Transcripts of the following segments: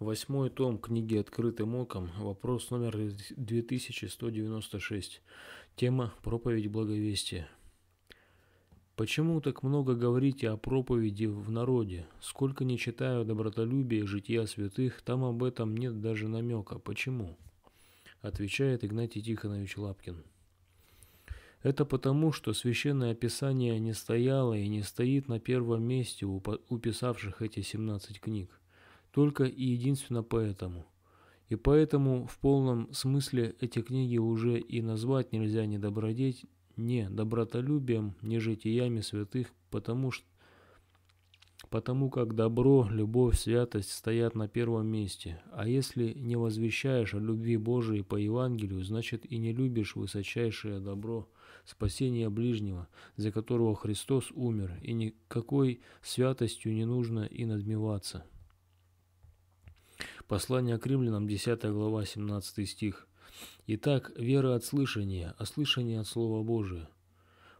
Восьмой том книги «Открытым оком», вопрос номер 2196, тема «Проповедь благовестия». Почему так много говорите о проповеди в народе? Сколько не читаю добротолюбия, жития святых, там об этом нет даже намека. Почему? Отвечает Игнатий Тихонович Лапкин. Это потому, что священное писание не стояло и не стоит на первом месте у писавших эти 17 книг только и единственно поэтому. И поэтому в полном смысле эти книги уже и назвать нельзя ни добродеть, ни добротолюбием, ни житиями святых, потому что потому как добро, любовь, святость стоят на первом месте. А если не возвещаешь о любви Божией по Евангелию, значит и не любишь высочайшее добро, спасение ближнего, за которого Христос умер, и никакой святостью не нужно и надмеваться. Послание к римлянам, 10 глава, 17 стих. Итак, вера от слышания, а слышание от Слова Божия.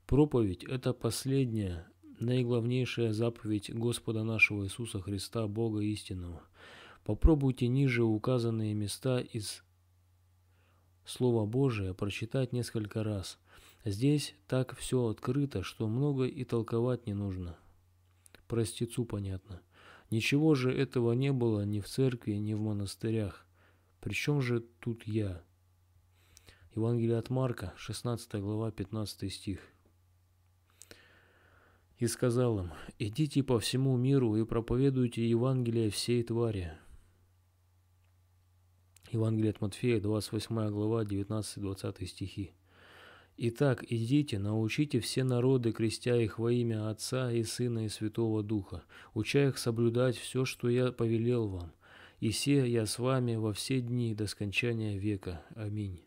Проповедь – это последняя, наиглавнейшая заповедь Господа нашего Иисуса Христа, Бога истинного. Попробуйте ниже указанные места из Слова Божия прочитать несколько раз. Здесь так все открыто, что много и толковать не нужно. Простецу понятно – Ничего же этого не было ни в церкви, ни в монастырях. Причем же тут я? Евангелие от Марка, 16 глава, 15 стих. И сказал им, идите по всему миру и проповедуйте Евангелие всей твари. Евангелие от Матфея, 28 глава, 19-20 стихи. Итак, идите, научите все народы, крестя их во имя Отца и Сына и Святого Духа, уча их соблюдать все, что я повелел вам. И се я с вами во все дни до скончания века. Аминь.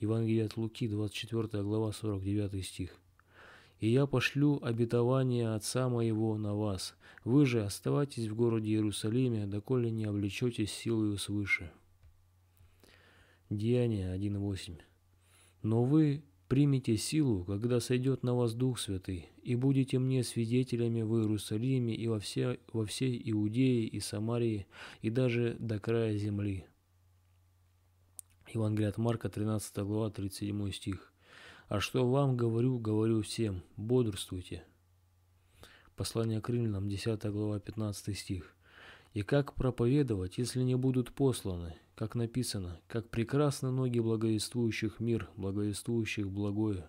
Евангелие от Луки, 24 глава, 49 стих. «И я пошлю обетование Отца Моего на вас. Вы же оставайтесь в городе Иерусалиме, доколе не облечетесь силою свыше». Деяние 1.8 но вы примете силу, когда сойдет на вас Дух Святый, и будете мне свидетелями в Иерусалиме и во, все, во всей Иудее и Самарии, и даже до края земли». Евангелие от Марка, 13 глава, 37 стих. «А что вам говорю, говорю всем, бодрствуйте». Послание к римлянам, 10 глава, 15 стих. И как проповедовать, если не будут посланы? Как написано, как прекрасны ноги благовествующих мир, благовествующих благое.